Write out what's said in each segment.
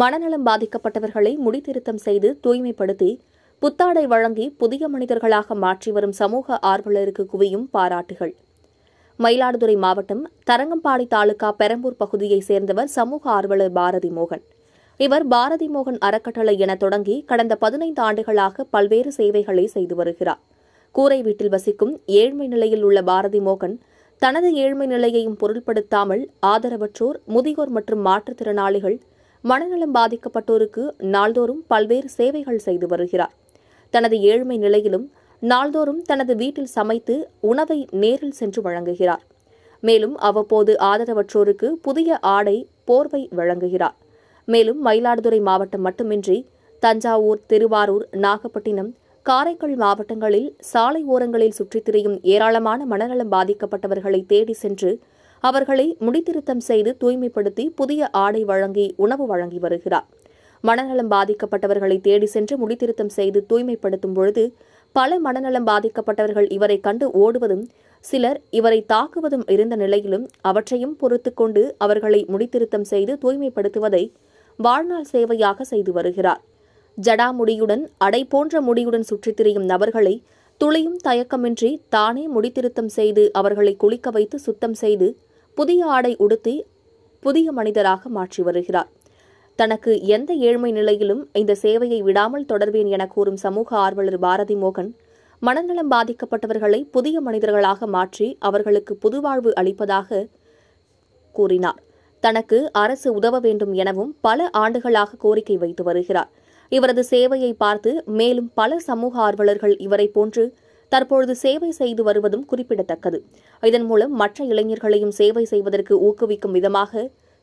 மனநலம் பாதிக்கப்பட்டவர்களை முடித்திருத்தம் செய்து தூய்மைப்படுத்தி புத்தாடை வழங்கி புதிய மனிதர்களாக மாற்றி வரும் சமூக ஆர்வலருக்கு குவியும் பாராட்டுகள் மயிலாடுதுறை மாவட்டம் தரங்கம்பாடி தாலுகா பெரம்பூர் பகுதியைச் சேர்ந்தவர் சமூக ஆர்வலர் பாரதி மோகன் இவர் பாரதி மோகன் அறக்கட்டளை என தொடங்கி கடந்த பதினைந்து ஆண்டுகளாக பல்வேறு சேவைகளை செய்து வருகிறார் கூரை வீட்டில் வசிக்கும் ஏழ்மை நிலையில் உள்ள பாரதி மோகன் தனது ஏழ்மை நிலையையும் பொருள்படுத்தாமல் ஆதரவற்றோர் முதியோர் மற்றும் மாற்றுத்திறனாளிகள் மனநலம் பாதிக்கப்பட்டோருக்கு நாள்தோறும் பல்வேறு சேவைகள் செய்து வருகிறார் தனது ஏழ்மை நிலையிலும் நாள்தோறும் தனது வீட்டில் சமைத்து உணவை நேரில் சென்று வழங்குகிறார் மேலும் அவ்வப்போது ஆதரவற்றோருக்கு புதிய ஆடை போர்வை வழங்குகிறார் மேலும் மயிலாடுதுறை மாவட்டம் மட்டுமின்றி தஞ்சாவூர் திருவாரூர் நாகப்பட்டினம் காரைக்கால் மாவட்டங்களில் சாலை ஓரங்களில் சுற்றித் திரியும் ஏராளமான மனநலம் பாதிக்கப்பட்டவர்களை தேடி சென்று அவர்களை முடித்திருத்தம் செய்து தூய்மைப்படுத்தி புதிய ஆடை வழங்கி உணவு வழங்கி வருகிறார் மனநலம் பாதிக்கப்பட்டவர்களை தேடி சென்று முடித்திருத்தம் செய்து தூய்மைப்படுத்தும் பொழுது பல மனநலம் பாதிக்கப்பட்டவர்கள் இவரை கண்டு ஓடுவதும் சிலர் இவரை தாக்குவதும் இருந்த நிலையிலும் அவற்றையும் பொறுத்து கொண்டு அவர்களை முடித்திருத்தம் செய்து தூய்மைப்படுத்துவதை வாழ்நாள் சேவையாக செய்து வருகிறார் ஜடா முடியுடன் அடை போன்ற முடியுடன் சுற்றித் திரியும் நபர்களை துளியும் தயக்கமின்றி தானே முடித்திருத்தம் செய்து அவர்களை குளிக்க வைத்து சுத்தம் செய்து புதிய ஆடை உடுத்தி புதிய மனிதராக மாற்றி வருகிறார் தனக்கு எந்த ஏழ்மை நிலையிலும் இந்த சேவையை விடாமல் தொடர்வேன் என கூறும் சமூக ஆர்வலர் பாரதி மோகன் மனநலம் பாதிக்கப்பட்டவர்களை புதிய மனிதர்களாக மாற்றி அவர்களுக்கு புதுவாழ்வு அளிப்பதாக கூறினார் தனக்கு அரசு உதவ வேண்டும் எனவும் பல ஆண்டுகளாக கோரிக்கை வைத்து வருகிறார் இவரது சேவையை பார்த்து மேலும் பல சமூக ஆர்வலர்கள் இவரை போன்று தற்பொழுது சேவை செய்து வருவதும் குறிப்பிடத்தக்கது இதன் மூலம் மற்ற இளைஞர்களையும் சேவை செய்வதற்கு ஊக்குவிக்கும் விதமாக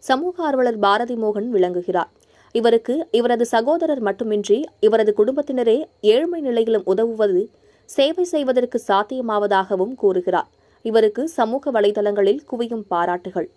சமூக ஆர்வலர் பாரதி மோகன் விளங்குகிறார் இவருக்கு இவரது சகோதரர் மட்டுமின்றி இவரது குடும்பத்தினரே ஏழ்மை நிலையிலும் உதவுவது சேவை செய்வதற்கு சாத்தியமாவதாகவும் கூறுகிறார் இவருக்கு சமூக வலைதளங்களில் குவியும் பாராட்டுகள்